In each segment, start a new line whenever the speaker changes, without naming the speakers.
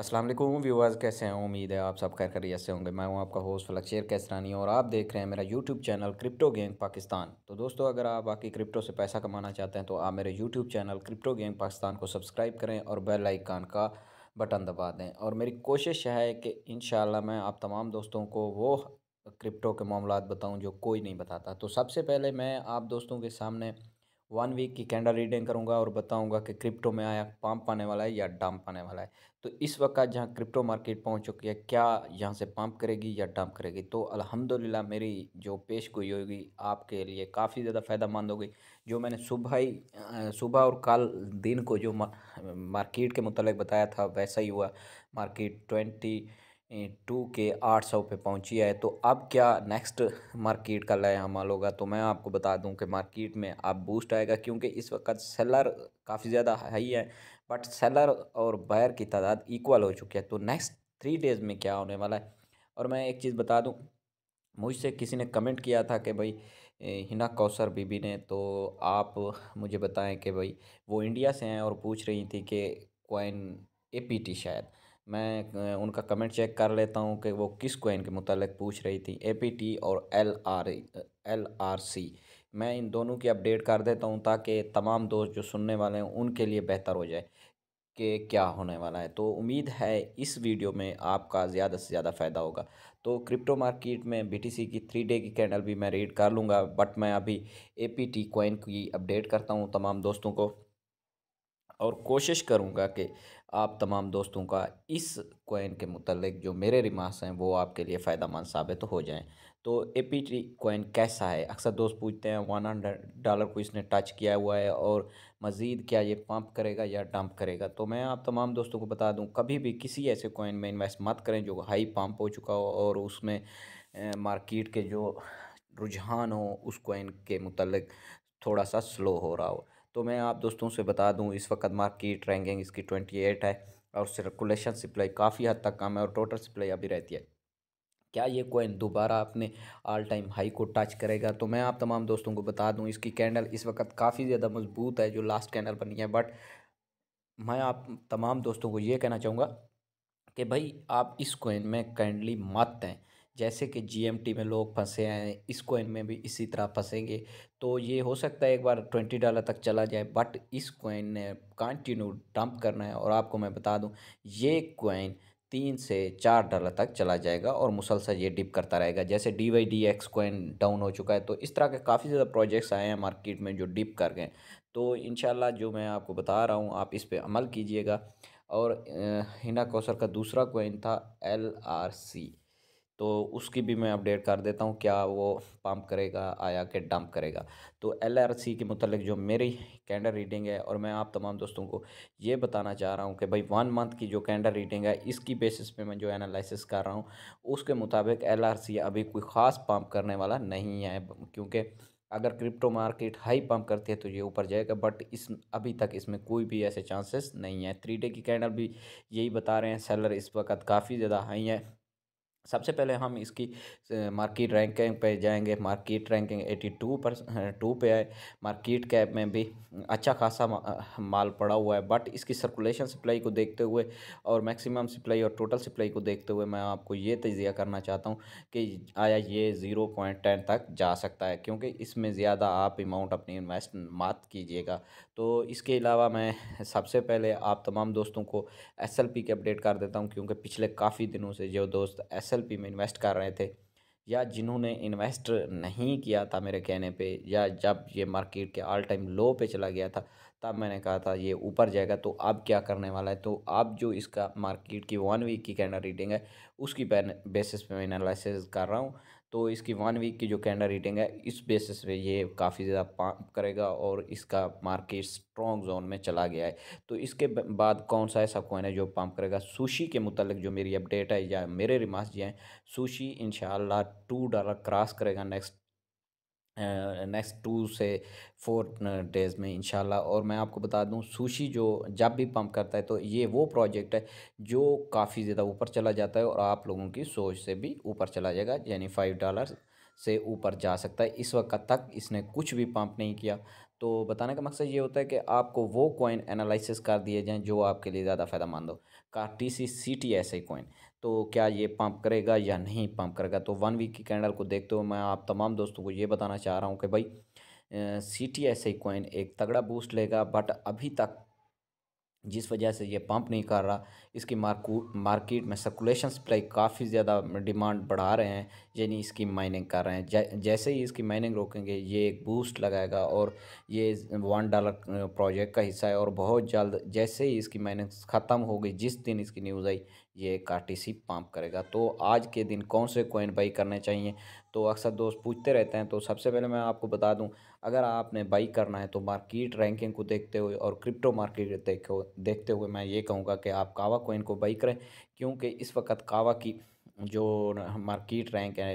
अस्सलाम वालेकुम व्यूअर्स कैसे हैं उम्मीद है आप सब खैर खैरियत से होंगे मैं हूं आपका होस्ट फलक्शेर कैसरानी और आप देख रहे हैं मेरा YouTube channel crypto gang Pakistan तो दोस्तों अगर आप बाकी क्रिप्टो से पैसा कमाना चाहते हैं तो आप मेरे YouTube channel crypto gang Pakistan को सब्सक्राइब करें और बेल आइकान का बटन दबा दें और मेरी कोशिश है कि इन मैं आप तमाम दोस्तों को वो क्रिप्टो के मामला बताऊँ जो कोई नहीं बताता तो सबसे पहले मैं आप दोस्तों के सामने वन वीक की कैंडल रीडिंग करूँगा और बताऊँगा कि क्रिप्टो में आया पंप आने वाला है या डंप आने वाला है तो इस वक्त जहाँ क्रिप्टो मार्केट पहुँच चुकी है क्या यहाँ से पंप करेगी या डंप करेगी तो अल्हम्दुलिल्लाह मेरी जो पेश गोई होगी आपके लिए काफ़ी ज़्यादा फ़ायदा मंद होगी जो मैंने सुबह ही सुबह और कल दिन को जो मार्केट के मतलब बताया था वैसा ही हुआ मार्केट ट्वेंटी टू के आठ सौ पे पहुंची है तो अब क्या नेक्स्ट मार्केट का लय होगा तो मैं आपको बता दूं कि मार्केट में अब बूस्ट आएगा क्योंकि इस वक्त सेलर काफ़ी ज़्यादा हाई है बट सेलर और बायर की तादाद इक्वल हो चुकी है तो नेक्स्ट थ्री डेज़ में क्या होने वाला है और मैं एक चीज़ बता दूँ मुझसे किसी ने कमेंट किया था कि भाई हिना कौसर बीबी ने तो आप मुझे बताएं कि भाई वो इंडिया से हैं और पूछ रही थी कि कोइन ए पी टी शायद मैं उनका कमेंट चेक कर लेता हूँ कि वो किस कोइन के मुतालिक पूछ रही थी ए पी टी और L R L R C मैं इन दोनों की अपडेट कर देता हूँ ताकि तमाम दोस्त जो सुनने वाले हैं उनके लिए बेहतर हो जाए कि क्या होने वाला है तो उम्मीद है इस वीडियो में आपका ज़्यादा से ज़्यादा फ़ायदा होगा तो क्रिप्टो मार्केट में बीटीसी की थ्री डे की कैंडल भी मैं रीड कर लूँगा बट मैं अभी एपीटी कॉइन की अपडेट करता हूँ तमाम दोस्तों को और कोशिश करूँगा कि आप तमाम दोस्तों का इस कोइन के मतलब जो मेरे रिमार्क्स हैं वो आपके लिए फ़ायदा मंद साबित हो जाएं तो ए पी टी कोइन कैसा है अक्सर दोस्त पूछते हैं वन हंड्रेड डॉलर को इसने टच किया हुआ है और मज़ीद क्या ये पंप करेगा या डंप करेगा तो मैं आप तमाम दोस्तों को बता दूं कभी भी किसी ऐसे कोइन में इन्वेस्ट मत करें जो हाई पंप हो चुका हो और उसमें मार्किट के जो रुझान हो उस कोइन के मतलब थोड़ा सा स्लो हो रहा हो तो मैं आप दोस्तों से बता दूं इस वक्त मार्केट रैंकिंग इसकी ट्वेंटी एट है और सर्कुलेशन सप्लाई काफ़ी हद तक कम है और टोटल सप्लाई अभी रहती है क्या ये कोइन दोबारा अपने ऑल टाइम हाई को टच करेगा तो मैं आप तमाम दोस्तों को बता दूं इसकी कैंडल इस वक्त काफ़ी ज़्यादा मजबूत है जो लास्ट कैंडल बनी है बट मैं आप तमाम दोस्तों को ये कहना चाहूँगा कि भाई आप इस कोइन में काइंडली मत दें जैसे कि जीएमटी में लोग फंसे हैं इस कोइन में भी इसी तरह फंसेंगे तो ये हो सकता है एक बार ट्वेंटी डॉलर तक चला जाए बट इस कोइन ने कंटिन्यू डंप करना है और आपको मैं बता दूं ये कोइन तीन से चार डॉलर तक चला जाएगा और मुसलसल ये डिप करता रहेगा जैसे D Y D X coin down हो चुका है तो इस तरह के काफ़ी ज़्यादा प्रोजेक्ट्स आए हैं मार्केट में जो डिप कर गए तो इन जो मैं आपको बता रहा हूँ आप इस पर अमल कीजिएगा और हिना कौसर का दूसरा कोइन था एल आर सी तो उसकी भी मैं अपडेट कर देता हूँ क्या वो पम्प करेगा आया के डंप करेगा तो एल आर सी के मतलब जो मेरी कैंडल रीडिंग है और मैं आप तमाम दोस्तों को ये बताना चाह रहा हूँ कि भाई वन मंथ की जो कैंडल रीडिंग है इसकी बेसिस पे मैं जो एनालिसिस कर रहा हूँ उसके मुताबिक एल आर सी अभी कोई ख़ास पम्प करने वाला नहीं है क्योंकि अगर क्रिप्टो मार्केट हाई पम्प करती है तो ये ऊपर जाएगा बट इस अभी तक इसमें कोई भी ऐसे चांसेस नहीं है थ्री डे की कैंडल भी यही बता रहे हैं सेलर इस वक्त काफ़ी ज़्यादा हाई है सबसे पहले हम इसकी मार्केट रैंकिंग पे जाएंगे मार्केट रैंकिंग 82 पर टू पे है मार्केट कैप में भी अच्छा खासा माल पड़ा हुआ है बट इसकी सर्कुलेशन सप्लाई को देखते हुए और मैक्सिमम सप्लाई और टोटल सप्लाई को देखते हुए मैं आपको ये तजिया करना चाहता हूँ कि आया ये ज़ीरो पॉइंट टेन तक जा सकता है क्योंकि इसमें ज़्यादा आप अमाउंट अपनी इन्वेस्ट मात कीजिएगा तो इसके अलावा मैं सबसे पहले आप तमाम दोस्तों को एस एल पी के अपडेट कर देता हूँ क्योंकि पिछले काफ़ी दिनों से जो दोस्त एस एक्सएलपी में इन्वेस्ट कर रहे थे या जिन्होंने इन्वेस्ट नहीं किया था मेरे कहने पे या जब ये मार्केट के ऑल टाइम लो पे चला गया था तब मैंने कहा था ये ऊपर जाएगा तो अब क्या करने वाला है तो अब जो इसका मार्केट की वन वीक की कैंडल रीडिंग है उसकी बेसिस पे मैं एनालिसिस कर रहा हूँ तो इसकी वन वीक की जो कैंडल रीडिंग है इस बेसिस पे ये काफ़ी ज़्यादा पाप करेगा और इसका मार्केट स्ट्रॉन्ग जोन में चला गया है तो इसके बाद कौन सा ऐसा कोइन है जो पंप करेगा सुशी के मुतल जो मेरी अपडेट है या मेरे रिमार्क जी हैं Sushi in two dollar cross करेगा नेक्स्ट नेक्स्ट टू से फोर डेज़ में इनशाला और मैं आपको बता दूं सुशी जो जब भी पंप करता है तो ये वो प्रोजेक्ट है जो काफ़ी ज़्यादा ऊपर चला जाता है और आप लोगों की सोच से भी ऊपर चला जाएगा यानी फ़ाइव डॉलर से ऊपर जा सकता है इस वक्त तक इसने कुछ भी पंप नहीं किया तो बताने का मकसद ये होता है कि आपको वो कॉइन एनालिसिस कर दिए जाएँ जो आपके लिए ज़्यादा फ़ायदा मंद हो का टी सी सी टी ऐसे कॉइन तो क्या ये पंप करेगा या नहीं पंप करेगा तो वन वीक की कैंडल को देखते हुए मैं आप तमाम दोस्तों को ये बताना चाह रहा हूँ कि भाई C T S I coin एक तगड़ा बूस्ट लेगा बट अभी तक जिस वजह से ये पंप नहीं कर रहा इसकी मार्कू मार्केट में सर्कुलेशन सप्लाई काफ़ी ज़्यादा डिमांड बढ़ा रहे हैं यानी इसकी माइनिंग कर रहे हैं जै, जैसे ही इसकी माइनिंग रोकेंगे ये एक बूस्ट लगाएगा और ये वन डॉलर प्रोजेक्ट का हिस्सा है और बहुत जल्द जैसे ही इसकी माइनिंग ख़त्म हो गई जिस दिन इसकी न्यूज़ आई ये काटीसी पंप करेगा तो आज के दिन कौन से कोइन बाई करने चाहिए तो अक्सर दोस्त पूछते रहते हैं तो सबसे पहले मैं आपको बता दूं अगर आपने बाई करना है तो मार्केट रैंकिंग को देखते हुए और क्रिप्टो मार्केट देखो देखते हुए मैं ये कहूँगा कि आप कावा कोइन को बाई करें क्योंकि इस वक्त कावा की जो मार्केट रैंक है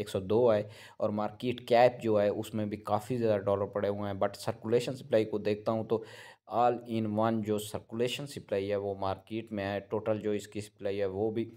एक सौ दो है और मार्केट कैप जो है उसमें भी काफ़ी ज़्यादा डॉलर पड़े हुए हैं बट सर्कुलेशन सप्लाई को देखता हूँ तो ऑल इन वन जो सर्कुलेशन सप्लाई है वो मार्केट में है टोटल जो इसकी सप्लाई है वो भी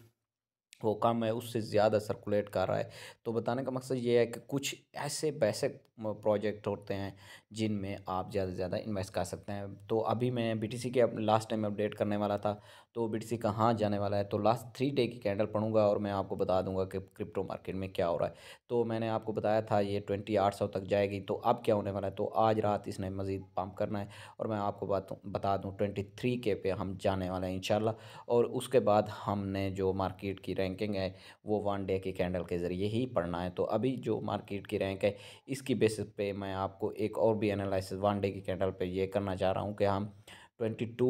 वो कम है उससे ज़्यादा सर्कुलेट कर रहा है तो बताने का मकसद ये है कि कुछ ऐसे बेसिक प्रोजेक्ट होते हैं जिनमें आप ज़्यादा से ज़्यादा इन्वेस्ट कर सकते हैं तो अभी मैं बीटीसी के लास्ट टाइम अपडेट करने वाला था तो बिटसी कहाँ जाने वाला है तो लास्ट थ्री डे की कैंडल पढ़ूंगा और मैं आपको बता दूंगा कि क्रिप्टो मार्केट में क्या हो रहा है तो मैंने आपको बताया था ये ट्वेंटी आठ सौ तक जाएगी तो अब क्या होने वाला है तो आज रात इसने मज़ीद पम्प करना है और मैं आपको बात बता दूँ ट्वेंटी थ्री के पे हम जाने वाले हैं इन और उसके बाद हमने जो मार्केट की रैंकिंग है वो वन डे की कैंडल के ज़रिए ही पढ़ना है तो अभी जो मार्केट की रैंक है इसकी बेसिस पे मैं आपको एक और भी एनालिसिस वन डे की कैंडल पर ये करना चाह रहा हूँ कि हम ट्वेंटी टू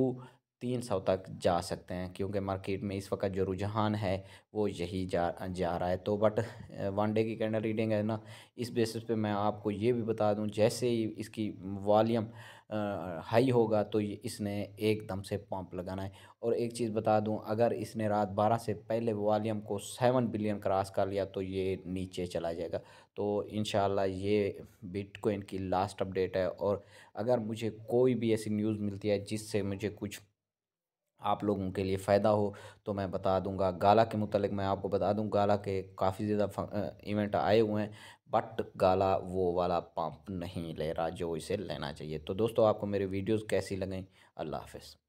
तीन सौ तक जा सकते हैं क्योंकि मार्केट में इस वक्त जो रुझान है वो यही जा जा रहा है तो बट वन डे की कैंडल रीडिंग है ना इस बेसिस पे मैं आपको ये भी बता दूं जैसे ही इसकी वॉल्यूम हाई होगा तो इसने एकदम से पंप लगाना है और एक चीज़ बता दूं अगर इसने रात बारह से पहले वॉल्यूम को सेवन बिलियन क्रॉस कर लिया तो ये नीचे चला जाएगा तो इन ये बिटकॉइन की लास्ट अपडेट है और अगर मुझे कोई भी ऐसी न्यूज़ मिलती है जिससे मुझे कुछ आप लोगों के लिए फ़ायदा हो तो मैं बता दूंगा गाला के मतलब मैं आपको बता दूं गाला के काफ़ी ज़्यादा इवेंट आए हुए हैं बट गाला वो वाला पंप नहीं ले रहा जो इसे लेना चाहिए तो दोस्तों आपको मेरे वीडियोस कैसी लगें अल्लाह हाफिज़